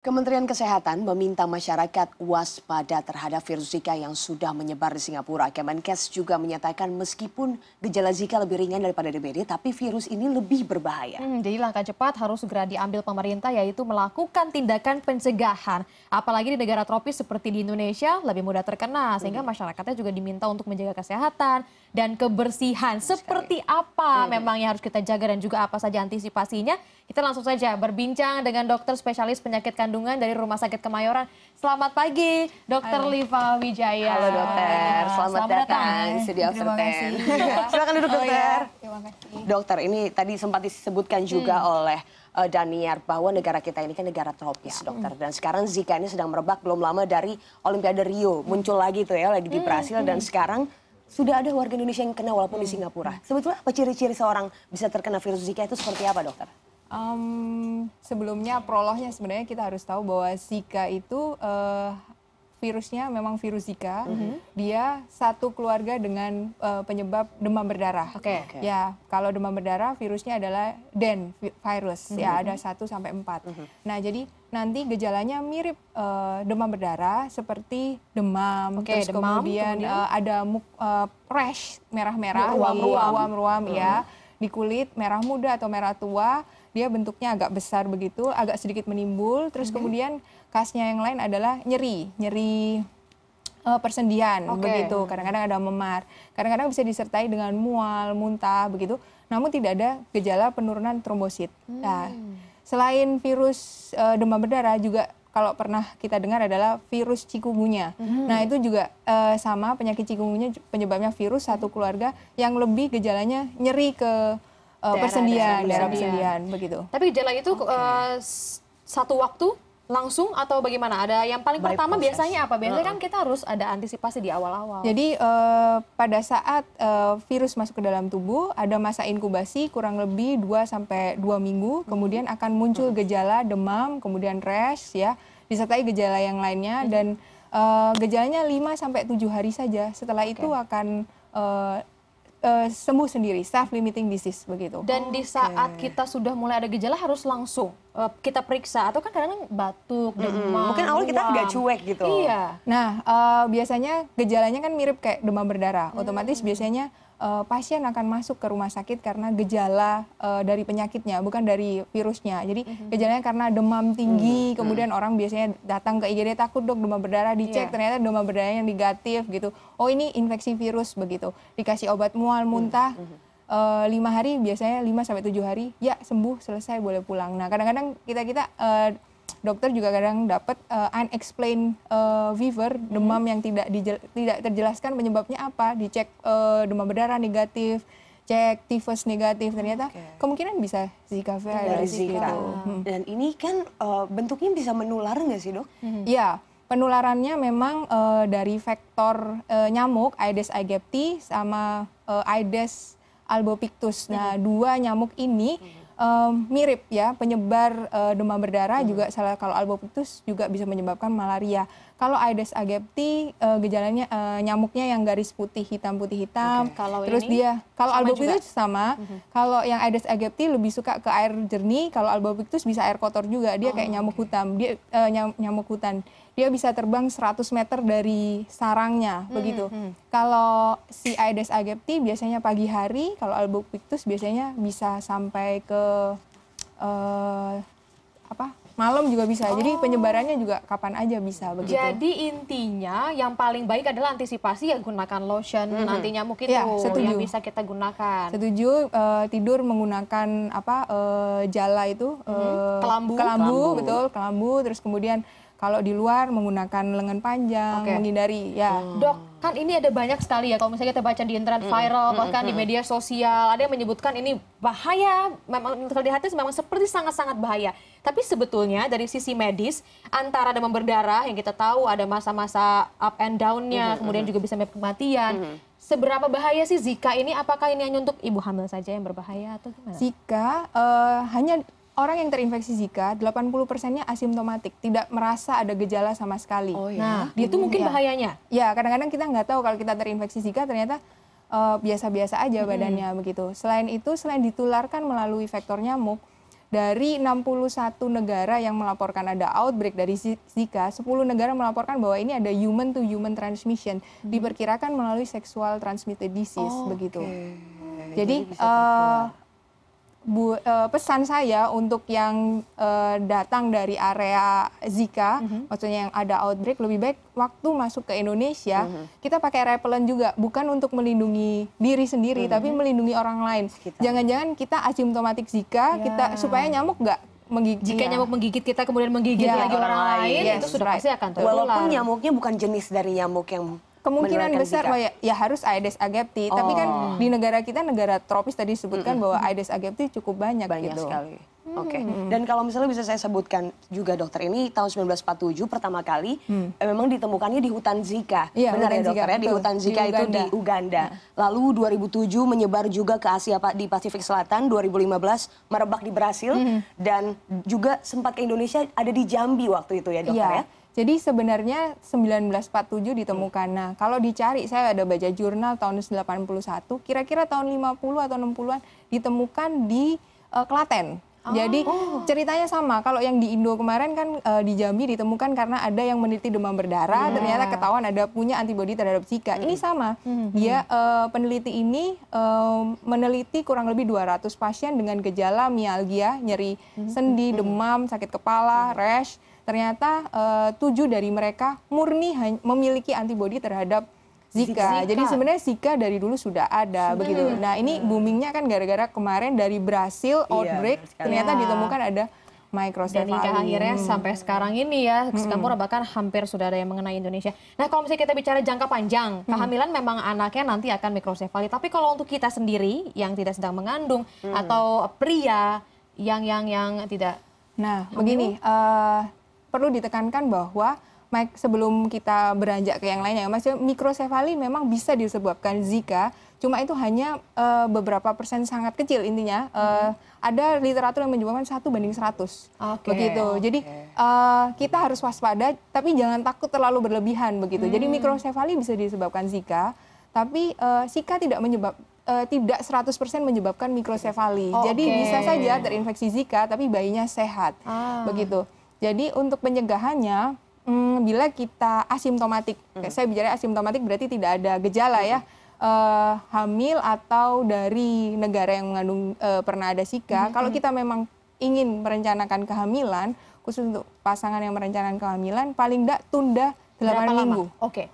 Kementerian Kesehatan meminta masyarakat waspada terhadap virus Zika yang sudah menyebar di Singapura. Kemenkes juga menyatakan meskipun gejala Zika lebih ringan daripada DBD, tapi virus ini lebih berbahaya. Hmm, jadi langkah cepat harus segera diambil pemerintah yaitu melakukan tindakan pencegahan. Apalagi di negara tropis seperti di Indonesia lebih mudah terkena, sehingga masyarakatnya juga diminta untuk menjaga kesehatan dan kebersihan. Seperti apa hmm. yang harus kita jaga dan juga apa saja antisipasinya? Kita langsung saja berbincang dengan dokter spesialis penyakit kandungan kandungan dari Rumah Sakit Kemayoran. Selamat pagi, Dokter Liva Wijaya. Halo dokter, selamat, selamat datang, datang studio Terima kasih. Iya. Silakan duduk oh, iya. dokter. Oh, ya. Terima kasih. Dokter, ini tadi sempat disebutkan juga hmm. oleh uh, Daniar bahwa negara kita ini kan negara tropis, ya. dokter. Hmm. Dan sekarang Zika ini sedang merebak belum lama dari Olimpiade Rio, hmm. muncul lagi tuh ya, lagi di hmm, Brasil hmm. dan sekarang sudah ada warga Indonesia yang kena walaupun hmm. di Singapura. Hmm. Sebetulnya apa ciri-ciri seorang bisa terkena virus Zika itu seperti apa, dokter? Um, sebelumnya prolognya sebenarnya kita harus tahu bahwa Zika itu uh, virusnya memang virus Zika. Mm -hmm. Dia satu keluarga dengan uh, penyebab demam berdarah. Oke. Okay, okay. Ya, kalau demam berdarah virusnya adalah den virus. Mm -hmm. Ya, mhm. ada satu sampai empat. Mm -hmm. Nah, jadi nanti gejalanya mirip uh, demam berdarah seperti demam okay, terus demam, kemudian, kemudian? Uh, ada uh, rash merah-merah, iya, ruam-ruam ya, mhm. di kulit merah muda atau merah tua dia bentuknya agak besar begitu, agak sedikit menimbul. Terus mm -hmm. kemudian khasnya yang lain adalah nyeri, nyeri uh, persendian okay. begitu. Kadang-kadang ada memar, kadang-kadang bisa disertai dengan mual, muntah begitu. Namun tidak ada gejala penurunan trombosit. Mm. Nah, selain virus uh, demam berdarah juga kalau pernah kita dengar adalah virus cikungunya. Hmm. Nah, itu juga uh, sama penyakit cikungunya penyebabnya virus satu keluarga yang lebih gejalanya nyeri ke daerah, persendian, daerah persendian, begitu. Tapi gejala itu okay. uh, eh, satu waktu langsung atau bagaimana? Ada yang paling By pertama proses. biasanya apa? Biasanya kan kita harus ada antisipasi di awal-awal. Jadi uh, pada saat uh, virus masuk ke dalam tubuh ada masa inkubasi kurang lebih 2 sampai 2 minggu, hmm. kemudian akan muncul hmm. gejala demam, kemudian rash ya, disertai gejala yang lainnya hmm. dan uh, gejalanya 5 sampai 7 hari saja. Setelah okay. itu akan uh, uh, sembuh sendiri, self limiting disease begitu. Dan di saat kita sudah mulai ada gejala harus langsung uh, kita periksa atau kan kadang batuk, demam. Mm -hmm. Mungkin awal kita agak cuek gitu. Iya. Nah, uh, biasanya gejalanya kan mirip kayak demam berdarah. Hmm. Otomatis biasanya uh, pasien akan masuk ke rumah sakit karena gejala uh, dari penyakitnya, bukan dari virusnya. Jadi mm-hmm. gejalanya karena demam tinggi, mm-hmm. kemudian mhm. orang biasanya datang ke IGD takut dok demam berdarah dicek yeah. ternyata demam berdarah yang negatif gitu. Oh ini infeksi virus begitu. Dikasih obat mual mhm. muntah. Mm-hmm lima hari biasanya lima sampai tujuh hari ya sembuh selesai boleh pulang. Nah kadang-kadang kita kita uh, dokter juga kadang dapat uh, unexplained uh, fever hmm. demam hmm. yang tidak tidak terjelaskan penyebabnya apa dicek uh, demam berdarah negatif cek tifus negatif ternyata okay. kemungkinan bisa zika virus dari zika gitu. hmm. dan ini kan uh, bentuknya bisa menular nggak sih dok? Hmm. Ya penularannya memang uh, dari vektor uh, nyamuk Aedes aegypti sama uh, Aedes albopictus. Nah, hmm. dua nyamuk ini hmm um, mirip ya penyebar uh, demam berdarah hmm. juga salah kalau albopictus juga bisa menyebabkan malaria. Kalau Aedes aegypti uh, gejalanya uh, nyamuknya yang garis putih hitam putih hitam. Okay. Kalau terus ini dia kalau albopictus sama. Mm -hmm. Kalau yang Aedes aegypti lebih suka ke air jernih, kalau albopictus bisa air kotor juga. Dia oh, kayak nyamuk okay. hutan. Dia uh, nyamuk hutan. Dia bisa terbang 100 meter dari sarangnya -hmm. begitu. Hmm. Kalau si Aedes aegypti biasanya pagi hari, kalau albopictus biasanya bisa sampai ke uh, apa malam juga bisa. Oh. Jadi penyebarannya juga kapan aja bisa begitu. Jadi intinya yang paling baik adalah antisipasi ya gunakan lotion mm -hmm. nantinya mungkin ya, setuju. yang bisa kita gunakan. Setuju uh, tidur menggunakan apa uh, jala itu mm -hmm. uh, kelambu. kelambu kelambu betul kelambu terus kemudian kalau di luar menggunakan lengan panjang, okay. menghindari ya. Hmm. Dok, kan ini ada banyak sekali ya kalau misalnya kita baca di internet hmm. viral mm -hmm. bahkan di hmm. media sosial ada yang menyebutkan ini bahaya memang kalau hati memang seperti sangat-sangat bahaya. Tapi sebetulnya dari sisi medis antara demam berdarah yang kita tahu ada masa-masa up and downnya, -hmm. kemudian hmm. juga bisa menyebabkan kematian. Seberapa bahaya sih Zika ini? Apakah ini hanya untuk ibu hamil saja yang berbahaya atau gimana? Zika uh, hanya orang yang terinfeksi Zika 80%-nya asimptomatik, tidak merasa ada gejala sama sekali. Oh, ya? nah, iya. Nah, itu iya, mungkin ya. bahayanya. Ya, kadang-kadang kita nggak tahu kalau kita terinfeksi Zika ternyata eh, biasa-biasa uh, aja badannya begitu. Selain itu, selain ditularkan melalui vektor nyamuk, dari 61 negara yang melaporkan ada outbreak dari Zika, 10 negara melaporkan bahwa ini ada human to human transmission, hmm. diperkirakan melalui sexual transmitted disease oh, begitu. Okay. Jadi, Jadi uh, bu, uh, pesan saya untuk yang uh, datang dari area Zika, mm -hmm. maksudnya yang ada outbreak, lebih baik waktu masuk ke Indonesia mm -hmm. kita pakai repellent juga, bukan untuk melindungi diri sendiri, mm -hmm. tapi melindungi orang lain. Jangan-jangan kita asimptomatik Zika, yeah. kita supaya nyamuk nggak menggigit. Jika iya. nyamuk menggigit kita kemudian menggigit yeah. lagi orang, orang lain, lain yes, itu sudah right. pasti akan terulang. Walaupun nyamuknya bukan jenis dari nyamuk yang kemungkinan besar bahwa ya, ya harus Aedes aegypti. Oh. Tapi kan oh. di negara kita negara tropis tadi disebutkan mm -hmm. bahwa Aedes aegypti cukup banyak, banyak gitu. sekali. Hmm. Oke, okay. dan kalau misalnya bisa saya sebutkan juga dokter ini tahun 1947 pertama kali hmm. eh, memang ditemukannya di hutan Zika, ya, benar ya dokter Zika, ya di hutan Zika di itu di Uganda. Iya. Lalu 2007 menyebar juga ke Asia Pak di Pasifik Selatan, 2015 merebak di Brasil hmm. dan juga sempat ke Indonesia ada di Jambi waktu itu ya dokter iya. ya. ya jadi sebenarnya 1947 ditemukan. Nah, kalau dicari saya ada baca jurnal tahun 81, kira-kira tahun 50 atau 60-an ditemukan di uh, Klaten. Jadi oh. ceritanya sama. Kalau yang di Indo kemarin kan uh, di Jambi ditemukan karena ada yang meneliti demam berdarah, yeah. ternyata ketahuan ada punya antibodi terhadap Zika. Mm. Ini sama. Mm. Dia uh, peneliti ini uh, meneliti kurang lebih 200 pasien dengan gejala mialgia, nyeri mm. sendi, demam, sakit kepala, mm. rash. Ternyata tujuh dari mereka murni memiliki antibodi terhadap Zika. Zika. Jadi sebenarnya Zika dari dulu sudah ada hmm. begitu. Nah, ini iya. boomingnya kan gara-gara kemarin dari Brasil iya, outbreak ternyata ya. ditemukan ada microcephaly. Dan akhirnya hmm. sampai sekarang ini ya, hmm. Singapura hmm. bahkan hampir sudah ada yang mengenai Indonesia. Nah, kalau misalnya kita bicara jangka panjang, hmm. kehamilan memang anaknya nanti akan microcephaly. Tapi kalau untuk kita sendiri yang tidak sedang mengandung hmm. atau pria yang yang yang tidak Nah, begini, uh, perlu ditekankan bahwa Mike, sebelum kita beranjak ke yang lainnya, Mas, mikrosefali memang bisa disebabkan Zika, cuma itu hanya uh, beberapa persen sangat kecil intinya. Uh, hmm. Ada literatur yang menyebabkan satu banding 100. Okay, begitu. Okay. Jadi uh, kita harus waspada, tapi jangan takut terlalu berlebihan begitu. Hmm. Jadi mikrosefali bisa disebabkan Zika, tapi uh, Zika tidak menyebab tidak 100% menyebabkan mikrosefali. Oh, Jadi okay. bisa saja terinfeksi Zika tapi bayinya sehat. Ah. Begitu. Jadi untuk pencegahannya hmm, bila kita asimptomatik. Hmm. Saya bicara asimptomatik berarti tidak ada gejala ya. hmm. ya. Uh, hamil atau dari negara yang mengandung uh, pernah ada Zika. Hmm. Kalau hmm. kita memang ingin merencanakan kehamilan, khusus untuk pasangan yang merencanakan kehamilan, paling tidak tunda 8 Berapa minggu. Oke. Okay.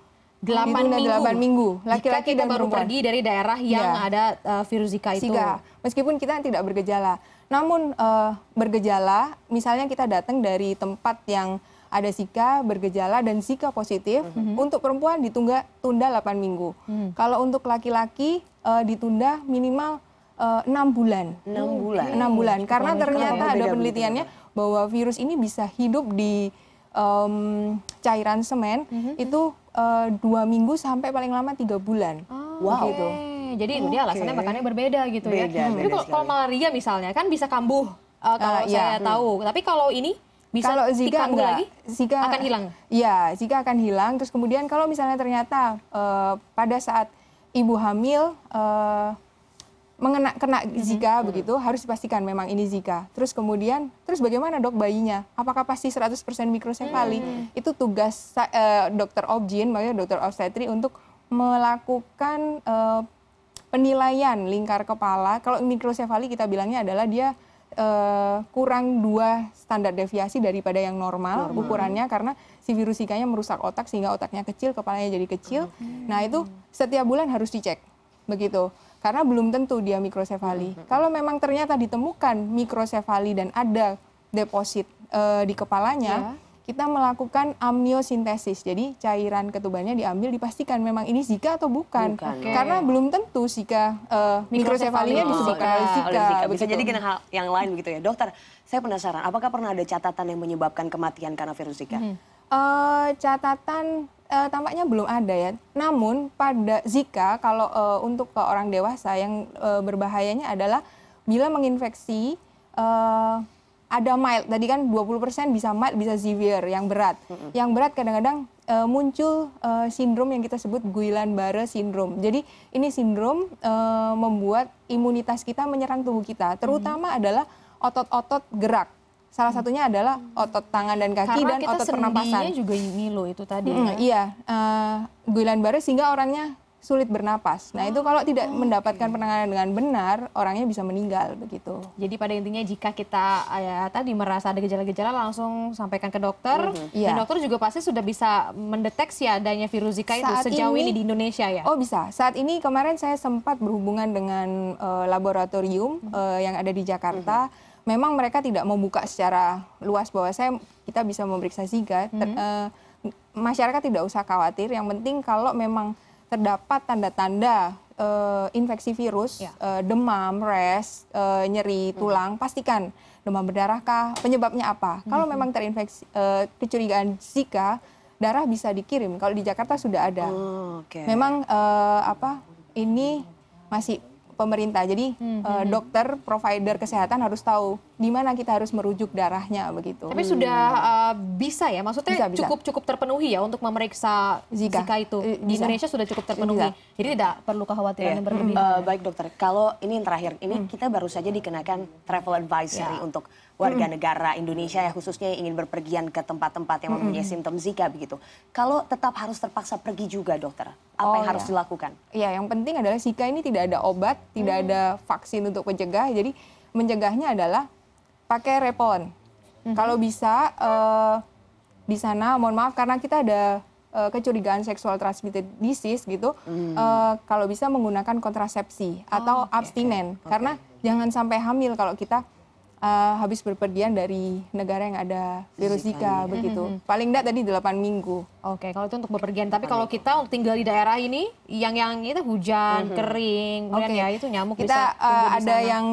8 minggu. 8 minggu. Laki-laki dan baru perempuan. pergi dari daerah iya. yang ya. ada uh, virus Zika itu. Meskipun kita tidak bergejala. Namun uh, bergejala, misalnya kita datang dari tempat yang ada Zika bergejala dan Zika positif. Mm -hmm. Untuk perempuan ditunda tunda 8 minggu. Mm. Kalau untuk laki-laki uh, ditunda minimal eh, enam 6 bulan. enam bulan. enam bulan. Hmm. Karena ternyata ada penelitiannya bahwa virus ini bisa hidup di um, cairan semen mm -hmm. itu uh, dua minggu sampai paling lama tiga bulan. Oh, wow. Gitu. Okay. Jadi okay. dia alasannya makannya berbeda gitu beda, ya. Beda, hmm. kalau, malaria misalnya kan bisa kambuh uh, kalau uh, saya iya. tahu. Hmm. Tapi kalau ini bisa kalau Zika enggak, lagi, Zika akan hilang. Iya, Zika akan hilang. Terus kemudian kalau misalnya ternyata uh, pada saat ibu hamil uh, mengena kena mm-hmm. Zika mm -hmm. begitu, harus dipastikan memang ini Zika. Terus kemudian, terus bagaimana dok bayinya? Apakah pasti 100% mikrosefali? Mm. Itu tugas uh, dokter objin, makanya dokter obstetri untuk melakukan uh, penilaian lingkar kepala. Kalau mikrosefali kita bilangnya adalah dia uh, kurang dua standar deviasi daripada yang normal, normal. ukurannya karena si virus Zika-nya merusak otak sehingga otaknya kecil, kepalanya jadi kecil. Okay. Nah, itu setiap bulan harus dicek. Begitu. Karena belum tentu dia mikrosefali. Hmm. Kalau memang ternyata ditemukan mikrosefali dan ada deposit uh, di kepalanya, yeah kita melakukan amniosintesis. Jadi cairan ketubannya diambil dipastikan memang ini zika atau bukan. bukan okay. Karena belum tentu zika uh, eh, mikrosefalinya oh, disebabkan iya, oleh zika. Oleh zika. Bisa jadi kena hal yang lain begitu ya. Dokter, saya penasaran apakah pernah ada catatan yang menyebabkan kematian karena virus zika? Hmm. Uh, catatan uh, tampaknya belum ada ya. Namun pada zika kalau uh, untuk ke orang dewasa yang uh, berbahayanya adalah bila menginfeksi uh, ada mild tadi kan 20% bisa mild bisa severe yang berat. Mm-hmm. Yang berat kadang-kadang uh, muncul uh, sindrom yang kita sebut Guillain-Barré sindrom. Jadi ini sindrom uh, membuat imunitas kita menyerang tubuh kita, terutama mm-hmm. adalah otot-otot gerak. Salah mm-hmm. satunya adalah otot tangan dan kaki Karena dan otot pernapasan. juga ini loh itu tadi. Mm, ya? Iya, uh, Guillain-Barré sehingga orangnya sulit bernapas. Nah, itu kalau tidak oh, mendapatkan penanganan dengan benar, orangnya bisa meninggal begitu. Jadi pada intinya jika kita ya tadi merasa ada gejala-gejala langsung sampaikan ke dokter. Mm -hmm. Dan iya. dokter juga pasti sudah bisa mendeteksi adanya virus Zika Saat itu sejauh ini, ini di Indonesia ya. Oh, bisa. Saat ini kemarin saya sempat berhubungan dengan uh, laboratorium mm -hmm. uh, yang ada di Jakarta. Mm -hmm. Memang mereka tidak mau buka secara luas bahwa saya kita bisa memeriksa Zika. Mm -hmm. Ter, uh, masyarakat tidak usah khawatir. Yang penting kalau memang terdapat tanda-tanda uh, infeksi virus, ya. uh, demam, res, uh, nyeri hmm. tulang, pastikan demam berdarah kah, penyebabnya apa. Hmm. Kalau memang terinfeksi uh, kecurigaan Zika, darah bisa dikirim. Kalau di Jakarta sudah ada. Oh, okay. Memang uh, apa? Ini masih pemerintah. Jadi hmm, uh, dokter, provider kesehatan harus tahu di mana kita harus merujuk darahnya begitu. Tapi sudah uh, bisa ya, maksudnya bisa, cukup cukup terpenuhi ya untuk memeriksa Zika, Zika itu eh, bisa. di Indonesia sudah cukup terpenuhi. Bisa. Jadi tidak perlu khawatir. yeah. yang Uh, baik dokter, kalau ini yang terakhir, ini hmm. kita baru saja dikenakan travel advisory yeah. untuk warga negara Indonesia ya khususnya ingin berpergian ke tempat-tempat yang mempunyai simptom Zika begitu. Kalau tetap harus terpaksa pergi juga dokter, apa oh, yang ya. harus iya. dilakukan? Iya, yang penting adalah Zika ini tidak ada obat, tidak mm. ada vaksin untuk mencegah. Jadi mencegahnya adalah pakai repon. Mm-hmm. Kalau bisa uh, di sana, mohon maaf karena kita ada eh, kecurigaan seksual transmitted disease gitu, hmm. uh, kalau bisa menggunakan kontrasepsi atau oh, okay, abstinen, okay. karena okay. jangan sampai hamil kalau kita uh, habis berpergian dari negara yang ada virus Zika, iya. begitu. Mm -hmm. Paling tidak tadi 8 minggu. Oke, okay, kalau itu untuk bepergian. Tapi kalau kita tinggal di daerah ini, yang yang itu hujan, mm -hmm. kering, Oke, okay. ya itu nyamuk kita bisa uh, ada sana. yang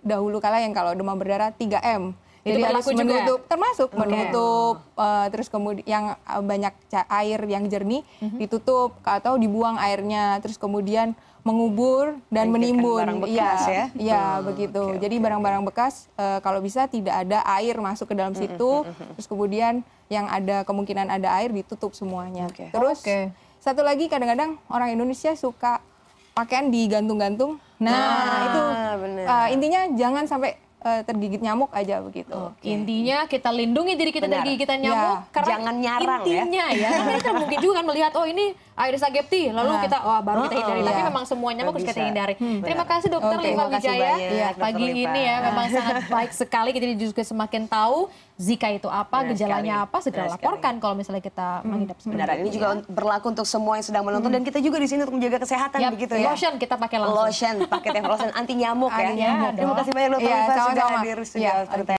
dahulu kala yang kalau demam berdarah 3M. Jadi itu berlaku menutup, juga? termasuk okay. menutup, uh, terus kemudian yang banyak air yang jernih mm -hmm. ditutup atau dibuang airnya, terus kemudian mengubur dan menimbun. iya, bekas ya. Ya, ya hmm, begitu. Okay, Jadi barang-barang bekas e, kalau bisa tidak ada air masuk ke dalam situ, terus kemudian yang ada kemungkinan ada air ditutup semuanya. Okay. Terus okay. satu lagi kadang-kadang orang Indonesia suka pakaian digantung-gantung. Nah, nah itu bener. Uh, eh, intinya jangan sampai uh, tergigit nyamuk aja begitu. Okay. Intinya kita lindungi diri kita dari gigitan ya. nyamuk ya. karena jangan nyarang ya. intinya ya. ya. karena kita mungkin juga kan melihat oh ini air aegypti lalu nah. kita wah oh, baru oh, kita uh-uh. hindari oh, tapi ya. memang semua nyamuk harus kita hindari. Hmm. Terima kasih dokter okay. Lima Wijaya ya, pagi Lipa. ini ya memang sangat baik sekali kita juga semakin tahu Zika itu apa, Benar gejalanya sekali. apa, segera Benar laporkan sekali. kalau misalnya kita hmm. mengidap seperti Benar, ini juga ya. berlaku untuk semua yang sedang menonton hmm. dan kita juga di sini untuk menjaga kesehatan yep. begitu ya. Lotion kita pakai langsung. Lotion, pakai teh lotion anti nyamuk ya. Anti nyamuk. Terima kasih banyak loh ya, sudah hadir sudah ya,